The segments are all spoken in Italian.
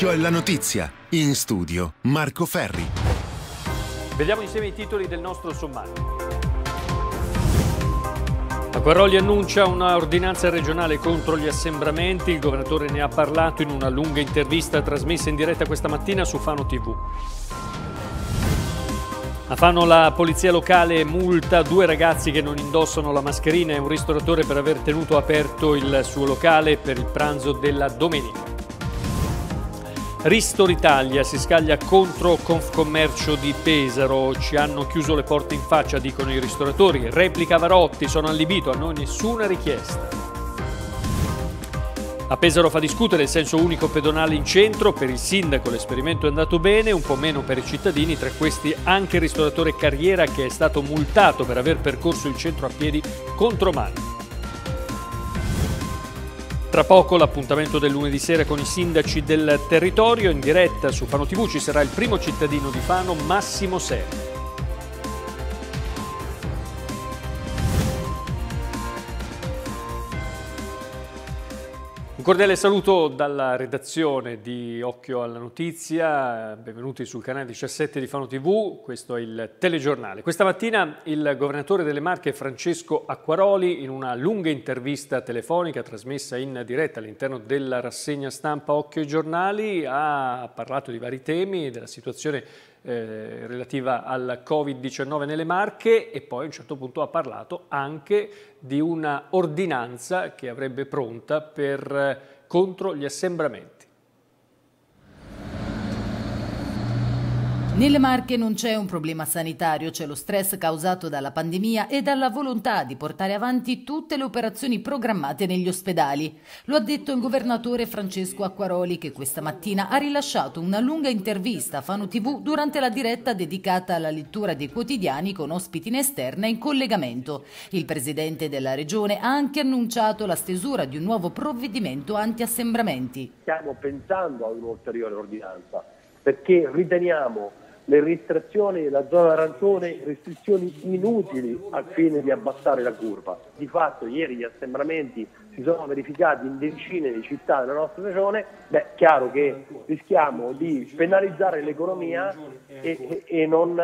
Specchio è la notizia. In studio Marco Ferri. Vediamo insieme i titoli del nostro sommario. Acquaroli annuncia una ordinanza regionale contro gli assembramenti, il governatore ne ha parlato in una lunga intervista trasmessa in diretta questa mattina su Fano TV. A Fano la polizia locale multa due ragazzi che non indossano la mascherina e un ristoratore per aver tenuto aperto il suo locale per il pranzo della domenica. Ristor Italia si scaglia contro Confcommercio di Pesaro, ci hanno chiuso le porte in faccia, dicono i ristoratori. Replica Varotti, sono allibito, a noi nessuna richiesta. A Pesaro fa discutere il senso unico pedonale in centro, per il sindaco l'esperimento è andato bene, un po' meno per i cittadini, tra questi anche il ristoratore Carriera che è stato multato per aver percorso il centro a piedi contro mano. Tra poco l'appuntamento del lunedì sera con i sindaci del territorio in diretta su Fano TV ci sarà il primo cittadino di Fano Massimo Serri. Un cordiale saluto dalla redazione di Occhio alla Notizia, benvenuti sul canale 17 di Fano TV, questo è il telegiornale. Questa mattina il governatore delle Marche Francesco Acquaroli in una lunga intervista telefonica trasmessa in diretta all'interno della rassegna stampa Occhio ai giornali ha parlato di vari temi, della situazione eh, relativa al Covid-19 nelle Marche e poi a un certo punto ha parlato anche di una ordinanza che avrebbe pronta per, eh, contro gli assembramenti. Nelle Marche non c'è un problema sanitario, c'è lo stress causato dalla pandemia e dalla volontà di portare avanti tutte le operazioni programmate negli ospedali. Lo ha detto il governatore Francesco Acquaroli che questa mattina ha rilasciato una lunga intervista a Fano TV durante la diretta dedicata alla lettura dei quotidiani con ospiti in esterna in collegamento. Il presidente della regione ha anche annunciato la stesura di un nuovo provvedimento anti-assembramenti. Stiamo pensando a un'ulteriore ordinanza perché riteniamo le restrizioni, della zona arancione, restrizioni inutili al fine di abbassare la curva. Di fatto ieri gli assembramenti si sono verificati in decine di città della nostra regione, beh, chiaro che rischiamo di penalizzare l'economia e, e, e non eh,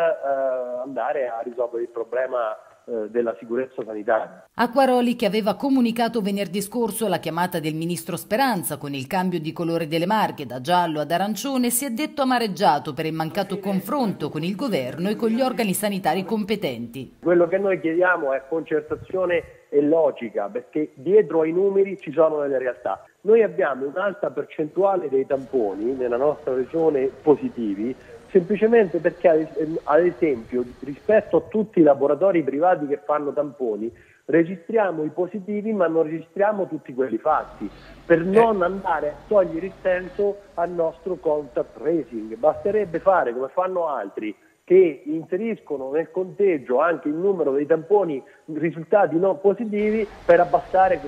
andare a risolvere il problema eh, della sicurezza sanitaria. Acquaroli che aveva comunicato venerdì scorso la chiamata del ministro Speranza con il cambio di colore delle marche da giallo ad arancione si è detto amareggiato per il mancato confronto con il governo e con gli organi sanitari competenti. Quello che noi chiediamo è concertazione e logica perché dietro ai numeri ci sono delle realtà. Noi abbiamo un'alta percentuale dei tamponi nella nostra regione positivi semplicemente perché ehm, ad esempio rispetto a tutti i laboratori privati che fanno tamponi registriamo i positivi ma non registriamo tutti quelli fatti per eh. non andare a togliere il senso al nostro contact tracing basterebbe fare come fanno altri che inseriscono nel conteggio anche il numero dei tamponi risultati non positivi per abbassare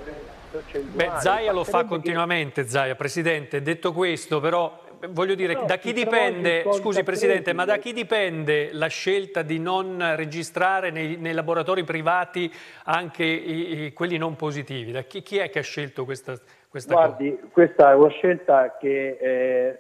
Beh, Zaia lo fa continuamente, Zaia, Presidente. Detto questo, però, voglio dire, no, da chi dipende, scusi Presidente, ma da chi dipende la scelta di non registrare nei, nei laboratori privati anche i, i, quelli non positivi? Da chi, chi, è che ha scelto questa, questa Guardi, cosa? questa è una scelta che eh,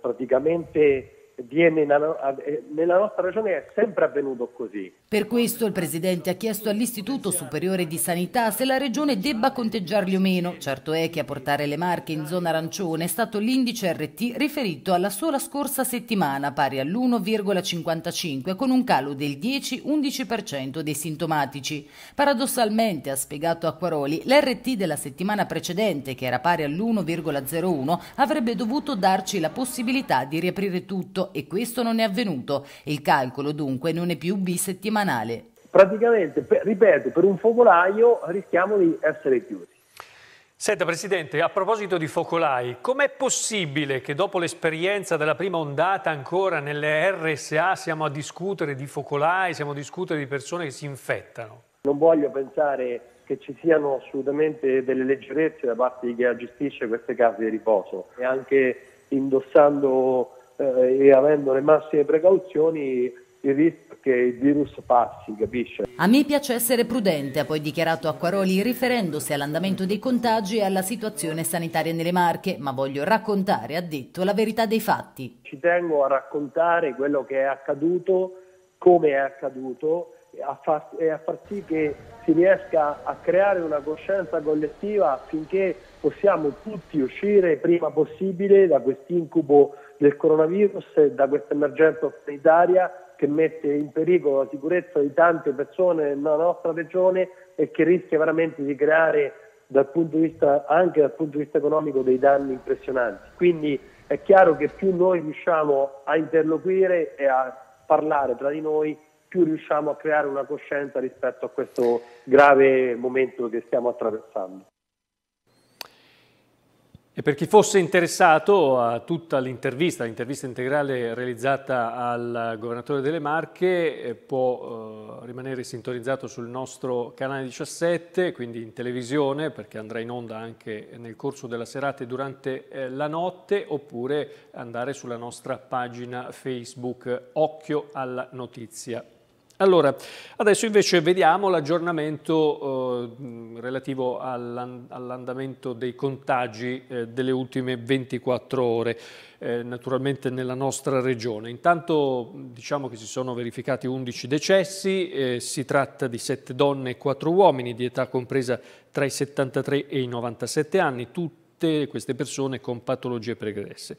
praticamente viene eh, nella nostra regione è sempre avvenuto così. Per questo il Presidente ha chiesto all'Istituto Superiore di Sanità se la Regione debba conteggiarli o meno. Certo è che a portare le marche in zona arancione è stato l'indice RT riferito alla sola scorsa settimana, pari all'1,55, con un calo del 10-11% dei sintomatici. Paradossalmente, ha spiegato Acquaroli, l'RT della settimana precedente, che era pari all'1,01, avrebbe dovuto darci la possibilità di riaprire tutto e questo non è avvenuto. Il calcolo dunque non è più bisettimanale. Praticamente, per, ripeto, per un focolaio rischiamo di essere chiusi. Senta Presidente, a proposito di focolai, com'è possibile che dopo l'esperienza della prima ondata ancora nelle RSA siamo a discutere di focolai, siamo a discutere di persone che si infettano? Non voglio pensare che ci siano assolutamente delle leggerezze da parte di chi gestisce queste case di riposo e anche indossando eh, e avendo le massime precauzioni il rischio che il virus passi, capisce? A me piace essere prudente, ha poi dichiarato Acquaroli riferendosi all'andamento dei contagi e alla situazione sanitaria nelle Marche, ma voglio raccontare, ha detto, la verità dei fatti. Ci tengo a raccontare quello che è accaduto, come è accaduto a far, e a far sì che si riesca a creare una coscienza collettiva affinché possiamo tutti uscire prima possibile da quest'incubo del coronavirus e da questa emergenza sanitaria che mette in pericolo la sicurezza di tante persone nella nostra regione e che rischia veramente di creare dal punto di vista, anche dal punto di vista economico dei danni impressionanti. Quindi è chiaro che più noi riusciamo a interloquire e a parlare tra di noi, più riusciamo a creare una coscienza rispetto a questo grave momento che stiamo attraversando. E per chi fosse interessato a tutta l'intervista, l'intervista integrale realizzata al Governatore delle Marche, eh, può eh, rimanere sintonizzato sul nostro canale 17, quindi in televisione, perché andrà in onda anche nel corso della serata e durante eh, la notte, oppure andare sulla nostra pagina Facebook Occhio alla Notizia. Allora, adesso invece vediamo l'aggiornamento eh, relativo all'andamento dei contagi eh, delle ultime 24 ore, eh, naturalmente nella nostra regione. Intanto diciamo che si sono verificati 11 decessi, eh, si tratta di 7 donne e 4 uomini di età compresa tra i 73 e i 97 anni, tutti tutte queste persone con patologie pregresse.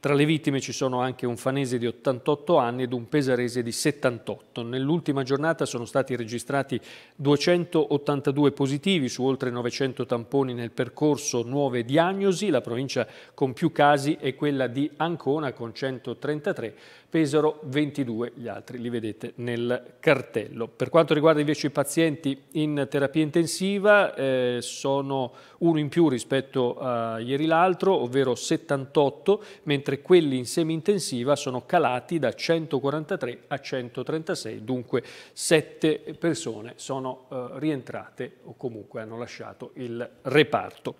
Tra le vittime ci sono anche un fanese di 88 anni ed un pesarese di 78. Nell'ultima giornata sono stati registrati 282 positivi su oltre 900 tamponi nel percorso nuove diagnosi. La provincia con più casi è quella di Ancona con 133 pesero 22, gli altri li vedete nel cartello. Per quanto riguarda invece i pazienti in terapia intensiva eh, sono uno in più rispetto a ieri l'altro, ovvero 78, mentre quelli in semi-intensiva sono calati da 143 a 136, dunque 7 persone sono eh, rientrate o comunque hanno lasciato il reparto.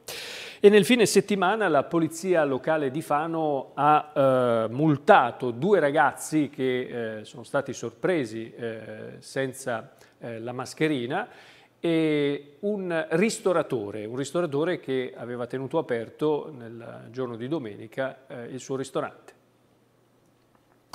E nel fine settimana la polizia locale di Fano ha eh, multato due ragazzi ragazzi che eh, sono stati sorpresi eh, senza eh, la mascherina e un ristoratore, un ristoratore che aveva tenuto aperto nel giorno di domenica eh, il suo ristorante.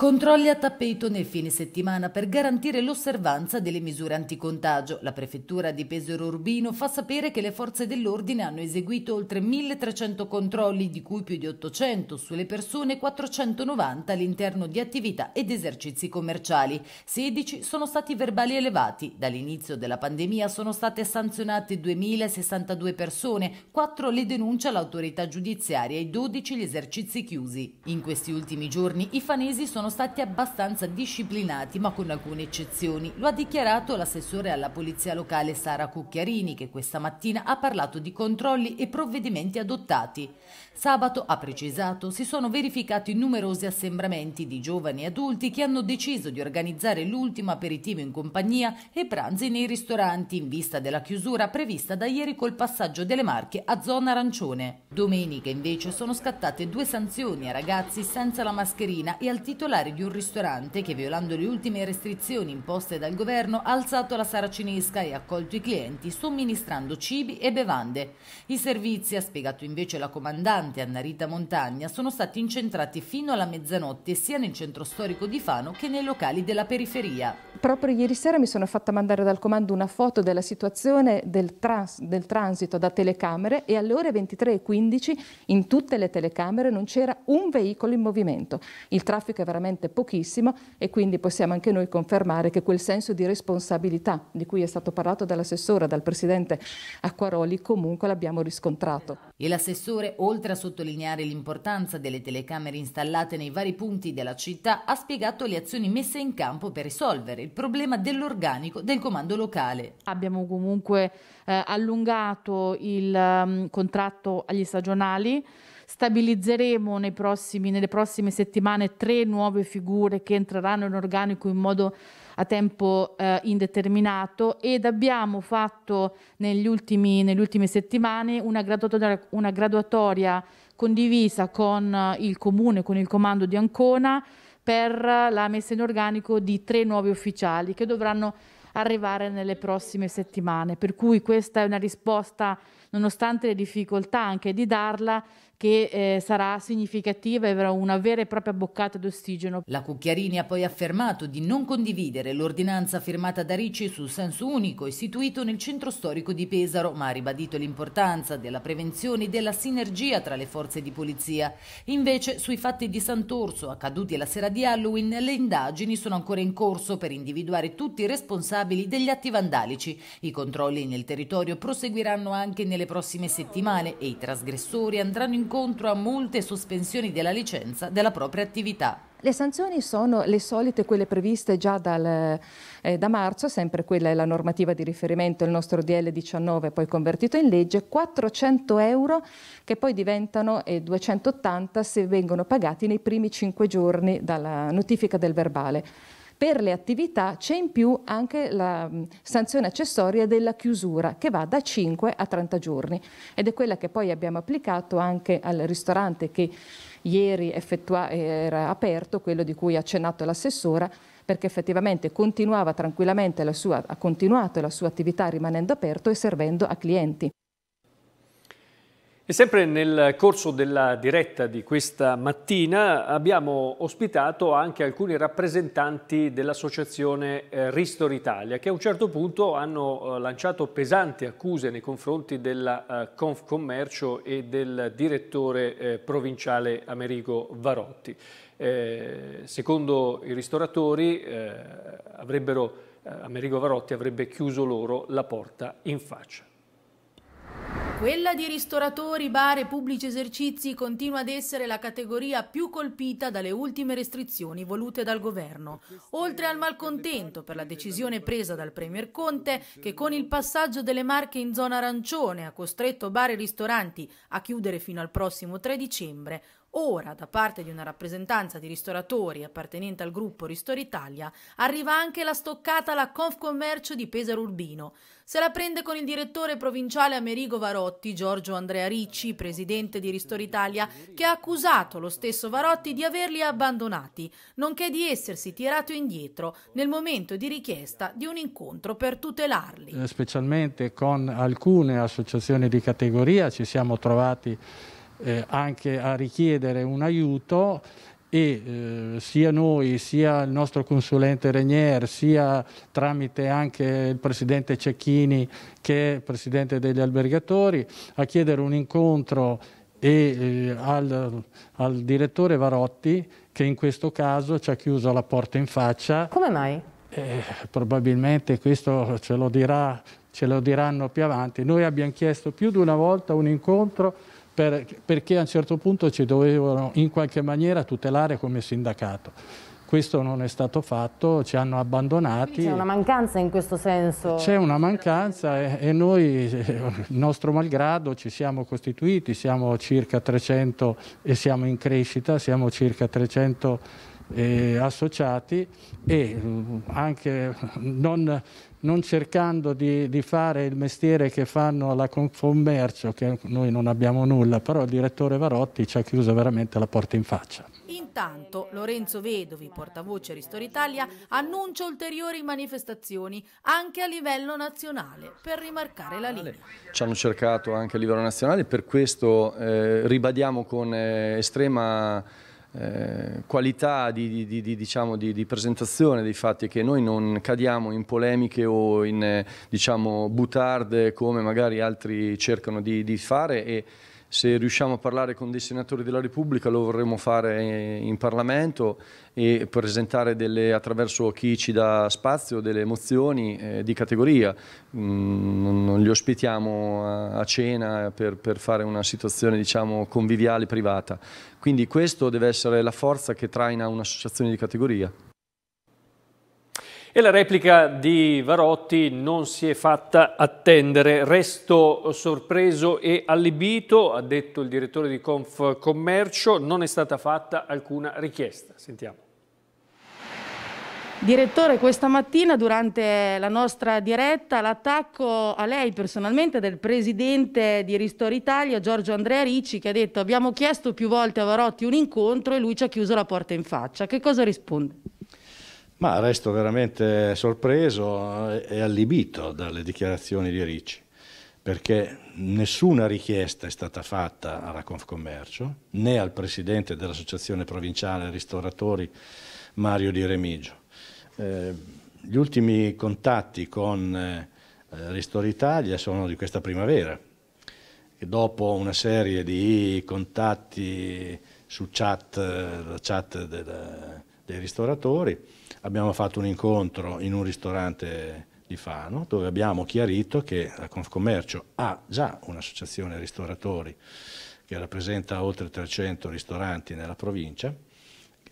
Controlli a tappeto nel fine settimana per garantire l'osservanza delle misure anticontagio. La prefettura di Pesaro Urbino fa sapere che le forze dell'ordine hanno eseguito oltre 1300 controlli, di cui più di 800 sulle persone, 490 all'interno di attività ed esercizi commerciali. 16 sono stati verbali elevati. Dall'inizio della pandemia sono state sanzionate 2062 persone, 4 le denunce all'autorità giudiziaria e 12 gli esercizi chiusi. In questi ultimi giorni i fanesi sono stati abbastanza disciplinati, ma con alcune eccezioni. Lo ha dichiarato l'assessore alla polizia locale Sara Cucchiarini, che questa mattina ha parlato di controlli e provvedimenti adottati. Sabato, ha precisato, si sono verificati numerosi assembramenti di giovani e adulti che hanno deciso di organizzare l'ultimo aperitivo in compagnia e pranzi nei ristoranti in vista della chiusura prevista da ieri col passaggio delle Marche a zona arancione. Domenica invece sono scattate due sanzioni a ragazzi senza la mascherina e al titolare proprietari di un ristorante che, violando le ultime restrizioni imposte dal governo, ha alzato la saracinesca e accolto i clienti somministrando cibi e bevande. I servizi, ha spiegato invece la comandante Annarita Montagna, sono stati incentrati fino alla mezzanotte sia nel centro storico di Fano che nei locali della periferia. Proprio ieri sera mi sono fatta mandare dal comando una foto della situazione del, trans del transito da telecamere e alle ore 23.15 in tutte le telecamere non c'era un veicolo in movimento. Il traffico è veramente veramente pochissimo e quindi possiamo anche noi confermare che quel senso di responsabilità di cui è stato parlato dall'assessore, dal presidente Acquaroli, comunque l'abbiamo riscontrato. E l'assessore, oltre a sottolineare l'importanza delle telecamere installate nei vari punti della città, ha spiegato le azioni messe in campo per risolvere il problema dell'organico del comando locale. Abbiamo comunque eh, allungato il um, contratto agli stagionali, Stabilizzeremo prossimi, nelle prossime settimane tre nuove figure che entreranno in organico in modo a tempo eh, indeterminato ed abbiamo fatto negli ultimi, nelle ultime settimane una graduatoria, una graduatoria condivisa con il comune, con il comando di Ancona per la messa in organico di tre nuovi ufficiali che dovranno arrivare nelle prossime settimane. Per cui questa è una risposta, nonostante le difficoltà anche di darla, che eh, sarà significativa e avrà una vera e propria boccata d'ossigeno. La Cucchiarini ha poi affermato di non condividere l'ordinanza firmata da Ricci sul senso unico istituito nel centro storico di Pesaro, ma ha ribadito l'importanza della prevenzione e della sinergia tra le forze di polizia. Invece, sui fatti di Sant'Orso accaduti la sera di Halloween, le indagini sono ancora in corso per individuare tutti i responsabili degli atti vandalici. I controlli nel territorio proseguiranno anche nelle prossime settimane e i trasgressori andranno in incontro a multe e sospensioni della licenza della propria attività. Le sanzioni sono le solite, quelle previste già dal, eh, da marzo, sempre quella è la normativa di riferimento, il nostro DL 19 poi convertito in legge, 400 euro che poi diventano eh, 280 se vengono pagati nei primi 5 giorni dalla notifica del verbale. Per le attività c'è in più anche la mm, sanzione accessoria della chiusura che va da 5 a 30 giorni ed è quella che poi abbiamo applicato anche al ristorante che ieri era aperto, quello di cui ha accennato l'assessora, perché effettivamente continuava tranquillamente la sua, ha continuato la sua attività rimanendo aperto e servendo a clienti. E sempre nel corso della diretta di questa mattina abbiamo ospitato anche alcuni rappresentanti dell'associazione eh, Ristor Italia che a un certo punto hanno eh, lanciato pesanti accuse nei confronti della eh, Confcommercio e del direttore provinciale Amerigo Varotti. Secondo i ristoratori Amerigo Varotti avrebbe chiuso loro la porta in faccia. Quella di ristoratori, bar e pubblici esercizi continua ad essere la categoria più colpita dalle ultime restrizioni volute dal governo. Oltre al malcontento per la decisione presa dal Premier Conte, che con il passaggio delle marche in zona arancione ha costretto bar e ristoranti a chiudere fino al prossimo 3 dicembre, Ora, da parte di una rappresentanza di ristoratori appartenente al gruppo Ristor Italia, arriva anche la stoccata alla Confcommercio di Pesaro Urbino. Se la prende con il direttore provinciale Amerigo Varotti, Giorgio Andrea Ricci, presidente di Ristor Italia, che ha accusato lo stesso Varotti di averli abbandonati, nonché di essersi tirato indietro nel momento di richiesta di un incontro per tutelarli. Eh, specialmente con alcune associazioni di categoria ci siamo trovati eh, anche a richiedere un aiuto e eh, sia noi, sia il nostro consulente Regnier, sia tramite anche il presidente Cecchini che è presidente degli albergatori, a chiedere un incontro e, eh, al, al direttore Varotti che in questo caso ci ha chiuso la porta in faccia. Come mai? Eh, probabilmente questo ce lo, dirà, ce lo diranno più avanti. Noi abbiamo chiesto più di una volta un incontro per, perché a un certo punto ci dovevano in qualche maniera tutelare come sindacato. Questo non è stato fatto, ci hanno abbandonati. C'è una mancanza in questo senso? C'è una mancanza e, e noi, eh, nostro malgrado, ci siamo costituiti, siamo circa 300 e siamo in crescita, siamo circa 300 eh, associati e mm, anche non, non cercando di, di, fare il mestiere che fanno alla Confcommercio, che noi non abbiamo nulla, però il direttore Varotti ci ha chiuso veramente la porta in faccia. Intanto Lorenzo Vedovi, portavoce Ristori Italia, annuncia ulteriori manifestazioni anche a livello nazionale per rimarcare la linea. Ci hanno cercato anche a livello nazionale, per questo eh, ribadiamo con eh, estrema eh, qualità di, di, di, diciamo, di, presentazione dei fatti che noi non cadiamo in polemiche o in eh, diciamo, butarde come magari altri cercano di, fare e se riusciamo a parlare con dei senatori della Repubblica lo vorremmo fare in Parlamento e presentare delle, attraverso chi ci dà spazio delle mozioni eh, di categoria. Mm, non li ospitiamo a, a cena per, per, fare una situazione diciamo, conviviale privata. Quindi questa deve essere la forza che traina un'associazione di categoria. E la replica di Varotti non si è fatta attendere. Resto sorpreso e allibito, ha detto il direttore di Confcommercio, non è stata fatta alcuna richiesta. Sentiamo. Direttore, questa mattina durante la nostra diretta l'attacco a lei personalmente del presidente di Ristori Italia, Giorgio Andrea Ricci, che ha detto abbiamo chiesto più volte a Varotti un incontro e lui ci ha chiuso la porta in faccia. Che cosa risponde? Ma resto veramente sorpreso e allibito dalle dichiarazioni di Ricci, perché nessuna richiesta è stata fatta alla Confcommercio, né al presidente dell'Associazione Provinciale Ristoratori Mario Di Remigio. Eh, gli ultimi contatti con eh, Italia sono di questa primavera, e dopo una serie di contatti su chat, la eh, chat della dei ristoratori, abbiamo fatto un incontro in un ristorante di Fano dove abbiamo chiarito che la Confcommercio ha già un'associazione ristoratori che rappresenta oltre 300 ristoranti nella provincia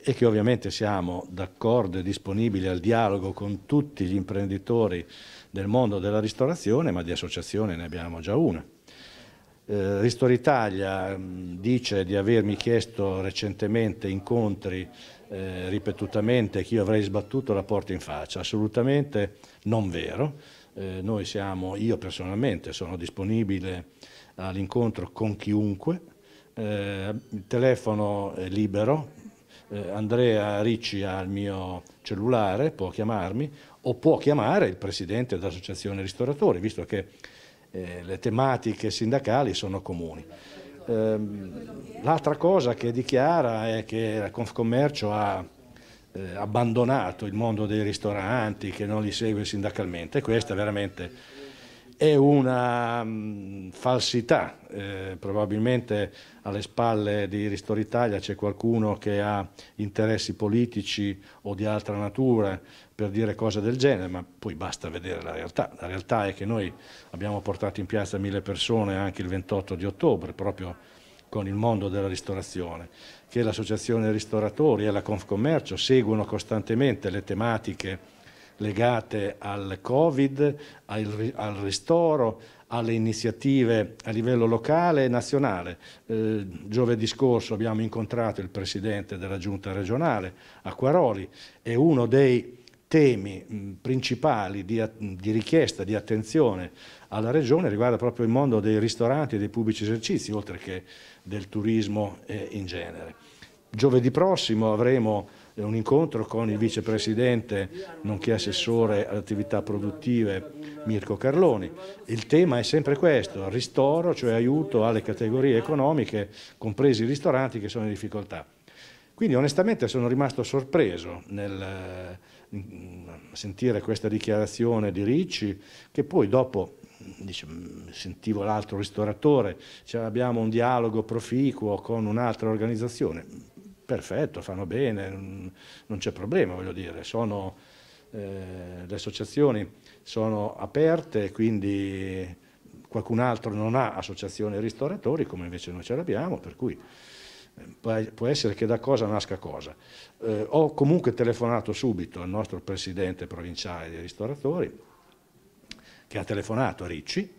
e che ovviamente siamo d'accordo e disponibili al dialogo con tutti gli imprenditori del mondo della ristorazione, ma di associazione ne abbiamo già una. Eh, Ristoritalia dice di avermi chiesto recentemente incontri eh, ripetutamente che io avrei sbattuto la porta in faccia, assolutamente non vero. Eh, noi siamo, io personalmente sono disponibile all'incontro con chiunque, eh, il telefono è libero, eh, Andrea Ricci ha il mio cellulare, può chiamarmi o può chiamare il presidente dell'associazione ristoratori, visto che eh, le tematiche sindacali sono comuni. Ehm, l'altra cosa che dichiara è che la Confcommercio ha eh, abbandonato il mondo dei ristoranti, che non li segue sindacalmente. Questa è veramente è una mh, mm, falsità, eh, probabilmente alle spalle di Ristori Italia c'è qualcuno che ha interessi politici o di altra natura per dire cose del genere, ma poi basta vedere la realtà. La realtà è che noi abbiamo portato in piazza mille persone anche il 28 di ottobre, proprio con il mondo della ristorazione, che l'associazione ristoratori e la Confcommercio seguono costantemente le tematiche legate al Covid, al, al ristoro, alle iniziative a livello locale e nazionale. Eh, giovedì scorso abbiamo incontrato il presidente della giunta regionale, Acquaroli, e uno dei temi principali di, di, richiesta, di attenzione alla regione riguarda proprio il mondo dei ristoranti e dei pubblici esercizi, oltre che del turismo eh, in genere. Giovedì prossimo avremo un incontro con il vicepresidente, nonché assessore alle attività produttive, Mirko Carloni. Il tema è sempre questo, ristoro, cioè aiuto alle categorie economiche, compresi i ristoranti che sono in difficoltà. Quindi onestamente sono rimasto sorpreso nel mm, sentire questa dichiarazione di Ricci, che poi dopo dice, mm, sentivo l'altro ristoratore, cioè abbiamo un dialogo proficuo con un'altra organizzazione perfetto, fanno bene, non c'è problema, voglio dire, sono, eh, le associazioni sono aperte, quindi qualcun altro non ha associazione ristoratori come invece noi ce l'abbiamo, per cui eh, può essere che da cosa nasca cosa. Eh, ho comunque telefonato subito al nostro presidente provinciale dei ristoratori, che ha telefonato a Ricci,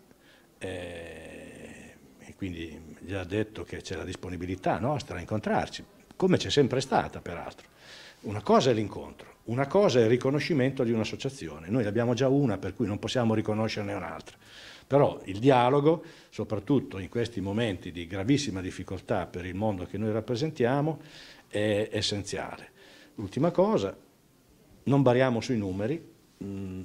eh, e quindi gli ha detto che c'è la disponibilità nostra a incontrarci, come c'è sempre stata peraltro. Una cosa è l'incontro, una cosa è il riconoscimento di un'associazione, noi abbiamo già una per cui non possiamo riconoscerne un'altra, però il dialogo, soprattutto in questi momenti di gravissima difficoltà per il mondo che noi rappresentiamo, è essenziale. L'ultima cosa, non bariamo sui numeri, mm,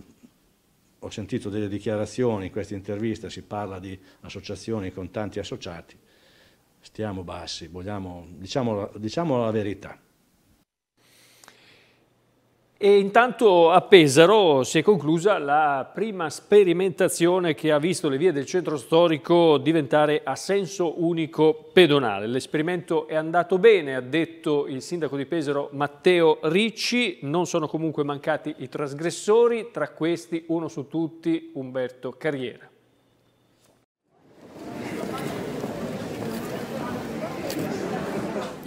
ho sentito delle dichiarazioni in questa intervista, si parla di associazioni con tanti associati, stiamo bassi, vogliamo, diciamo, diciamo la verità. E intanto a Pesaro si è conclusa la prima sperimentazione che ha visto le vie del centro storico diventare a senso unico pedonale. L'esperimento è andato bene, ha detto il sindaco di Pesaro Matteo Ricci, non sono comunque mancati i trasgressori, tra questi uno su tutti Umberto Carriera.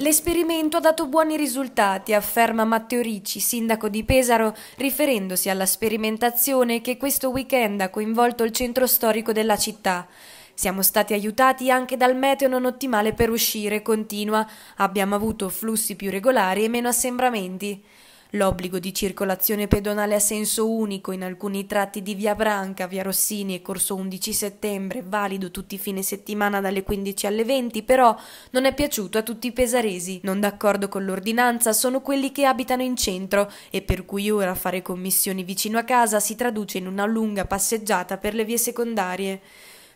L'esperimento ha dato buoni risultati, afferma Matteo Ricci, sindaco di Pesaro, riferendosi alla sperimentazione che questo weekend ha coinvolto il centro storico della città. Siamo stati aiutati anche dal meteo non ottimale per uscire, continua. Abbiamo avuto flussi più regolari e meno assembramenti. L'obbligo di circolazione pedonale a senso unico in alcuni tratti di Via Branca, Via Rossini e Corso 11 settembre, valido tutti i fine settimana dalle 15 alle 20, però non è piaciuto a tutti i pesaresi. Non d'accordo con l'ordinanza sono quelli che abitano in centro e per cui ora fare commissioni vicino a casa si traduce in una lunga passeggiata per le vie secondarie.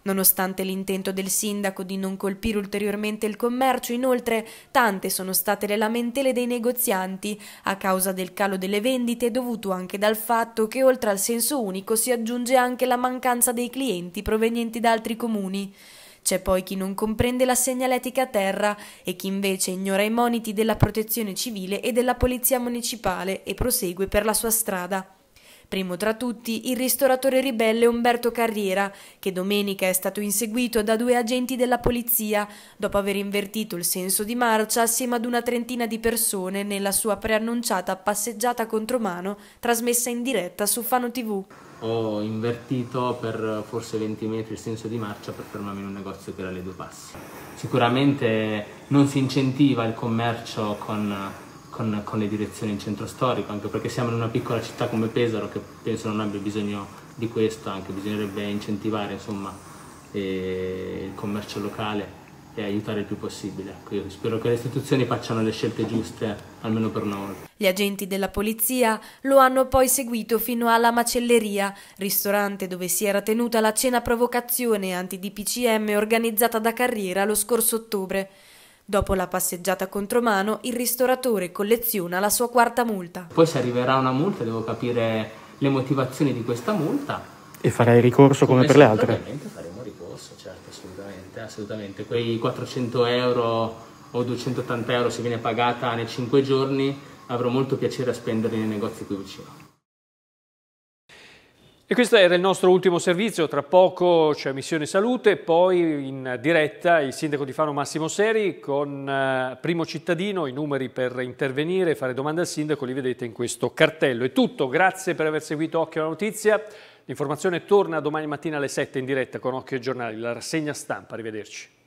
Nonostante l'intento del sindaco di non colpire ulteriormente il commercio, inoltre tante sono state le lamentele dei negozianti a causa del calo delle vendite dovuto anche dal fatto che oltre al senso unico si aggiunge anche la mancanza dei clienti provenienti da altri comuni. C'è poi chi non comprende la segnaletica a terra e chi invece ignora i moniti della protezione civile e della polizia municipale e prosegue per la sua strada. Primo tra tutti il ristoratore ribelle Umberto Carriera, che domenica è stato inseguito da due agenti della polizia dopo aver invertito il senso di marcia assieme ad una trentina di persone nella sua preannunciata passeggiata contromano trasmessa in diretta su Fano TV. Ho invertito per forse 20 metri il senso di marcia per fermarmi in un negozio che era alle due passi. Sicuramente non si incentiva il commercio con con, con le direzioni in centro storico, anche perché siamo in una piccola città come Pesaro che penso non abbia bisogno di questo, anche bisognerebbe incentivare insomma, eh, il commercio locale e aiutare il più possibile. Ecco, io spero che le istituzioni facciano le scelte giuste, almeno per noi. Gli agenti della polizia lo hanno poi seguito fino alla macelleria, ristorante dove si era tenuta la cena provocazione anti-DPCM organizzata da Carriera lo scorso ottobre. Dopo la passeggiata contromano, il ristoratore colleziona la sua quarta multa. Poi se arriverà una multa devo capire le motivazioni di questa multa. E farai ricorso come, come per le altre? Ovviamente faremo ricorso, certo, assolutamente, assolutamente. Quei 400 euro o 280 euro se viene pagata nei 5 giorni avrò molto piacere a spenderli nei negozi qui vicino. E questo era il nostro ultimo servizio, tra poco c'è Missione Salute, poi in diretta il sindaco di Fano Massimo Seri con eh, Primo Cittadino, i numeri per intervenire e fare domande al sindaco li vedete in questo cartello. È tutto, grazie per aver seguito Occhio alla Notizia, l'informazione torna domani mattina alle 7 in diretta con Occhio ai Giornali, la rassegna stampa, arrivederci.